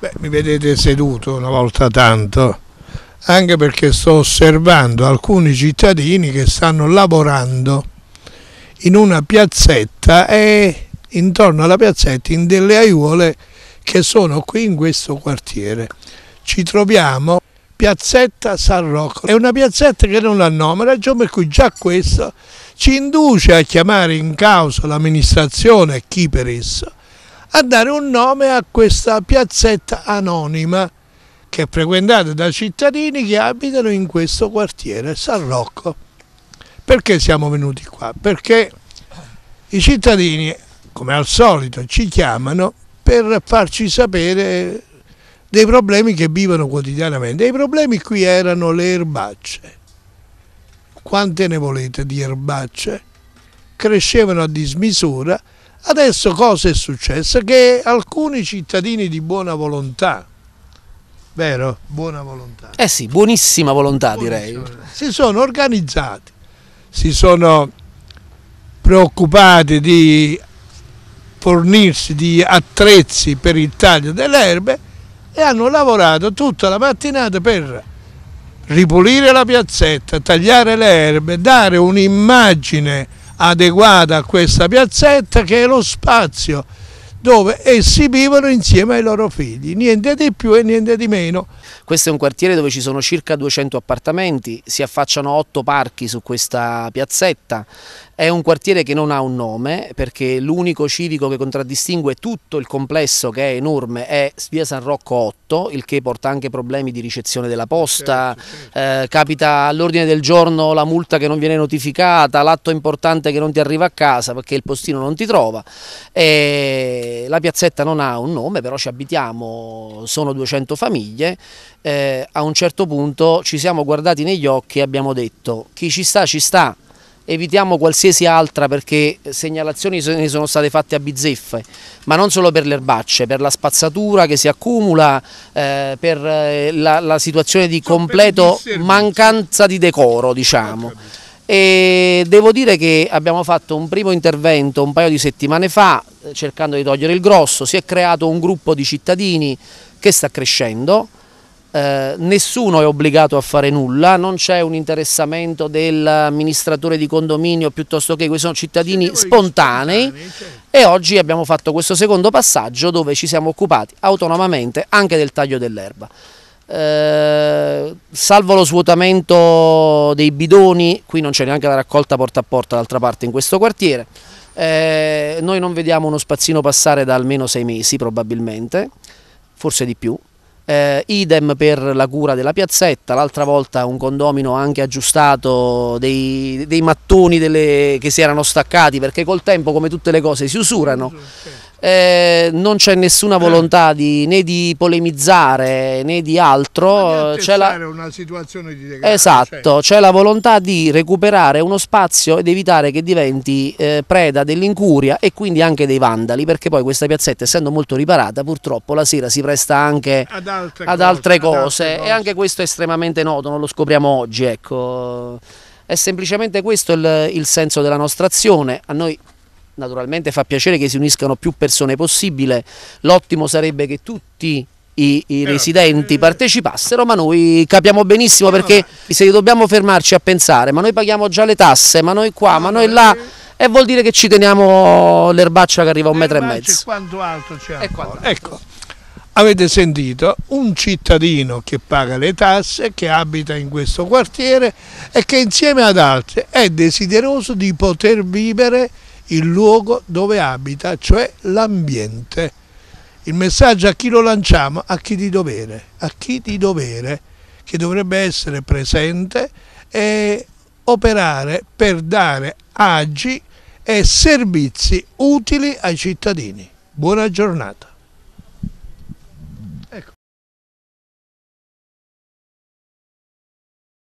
Beh, mi vedete seduto una volta tanto, anche perché sto osservando alcuni cittadini che stanno lavorando in una piazzetta e intorno alla piazzetta in delle aiuole che sono qui in questo quartiere. Ci troviamo piazzetta San Rocco, è una piazzetta che non ha nome, ragione per cui già questo ci induce a chiamare in causa l'amministrazione e chi per esso a dare un nome a questa piazzetta anonima che è frequentata da cittadini che abitano in questo quartiere, San Rocco. Perché siamo venuti qua? Perché i cittadini, come al solito, ci chiamano per farci sapere dei problemi che vivono quotidianamente. I problemi qui erano le erbacce. Quante ne volete di erbacce? Crescevano a dismisura Adesso cosa è successo? Che alcuni cittadini di buona volontà, vero? Buona volontà. Eh sì, buonissima volontà buonissima. direi. Si sono organizzati, si sono preoccupati di fornirsi di attrezzi per il taglio delle erbe e hanno lavorato tutta la mattinata per ripulire la piazzetta, tagliare le erbe, dare un'immagine adeguata a questa piazzetta che è lo spazio dove essi vivono insieme ai loro figli, niente di più e niente di meno. Questo è un quartiere dove ci sono circa 200 appartamenti, si affacciano 8 parchi su questa piazzetta, è un quartiere che non ha un nome perché l'unico civico che contraddistingue tutto il complesso che è enorme è via San Rocco 8, il che porta anche problemi di ricezione della posta, certo, eh, capita all'ordine del giorno la multa che non viene notificata, l'atto importante che non ti arriva a casa perché il postino non ti trova. E la piazzetta non ha un nome, però ci abitiamo, sono 200 famiglie. Eh, a un certo punto ci siamo guardati negli occhi e abbiamo detto chi ci sta ci sta evitiamo qualsiasi altra perché segnalazioni ne sono state fatte a bizzeffe, ma non solo per le erbacce, per la spazzatura che si accumula, eh, per eh, la, la, situazione di completo mancanza di decoro diciamo. E devo dire che abbiamo fatto un primo intervento un paio di settimane fa eh, cercando di togliere il grosso, si è creato un gruppo di cittadini che sta crescendo, eh, nessuno è obbligato a fare nulla, non c'è un interessamento dell'amministratore di condominio piuttosto che questi sono cittadini spontanei, spontanei certo. e oggi abbiamo fatto questo secondo passaggio dove ci siamo occupati autonomamente anche del taglio dell'erba. Eh, salvo lo svuotamento dei bidoni, qui non c'è neanche la raccolta porta a porta d'altra parte in questo quartiere, eh, noi non vediamo uno spazzino passare da almeno sei mesi probabilmente, forse di più, eh, idem per la cura della piazzetta, l'altra volta un condomino ha anche aggiustato dei, dei mattoni delle, che si erano staccati perché col tempo come tutte le cose si usurano eh, non c'è nessuna eh. volontà di, né di polemizzare né di altro. Eh, c'è la... una situazione di degrado. Esatto, cioè. c'è cioè... la volontà di recuperare uno spazio ed evitare che diventi eh, preda dell'incuria e quindi anche dei vandali, perché poi questa piazzetta essendo molto riparata purtroppo la sera si presta anche ad altre, ad altre, cose, cose, ad altre cose, e anche questo è estremamente noto, non lo scopriamo oggi. Ecco. È semplicemente questo il, il senso della nostra azione. A noi naturalmente fa piacere che si uniscano più persone possibile, l'ottimo sarebbe che tutti i, i eh, residenti eh, eh. partecipassero, ma noi capiamo benissimo perché se dobbiamo fermarci a pensare, ma noi paghiamo già le tasse, ma noi qua, ma noi là e vuol dire che ci teniamo l'erbaccia che arriva a un metro e mezzo. E quanto altro c'è Ecco, avete sentito un cittadino che paga le tasse, che abita in questo quartiere e che insieme ad altri è desideroso di poter vivere il luogo dove abita, cioè l'ambiente. Il messaggio a chi lo lanciamo? A chi di dovere, a chi di dovere che dovrebbe essere presente e operare per dare agi e servizi utili ai cittadini. Buona giornata.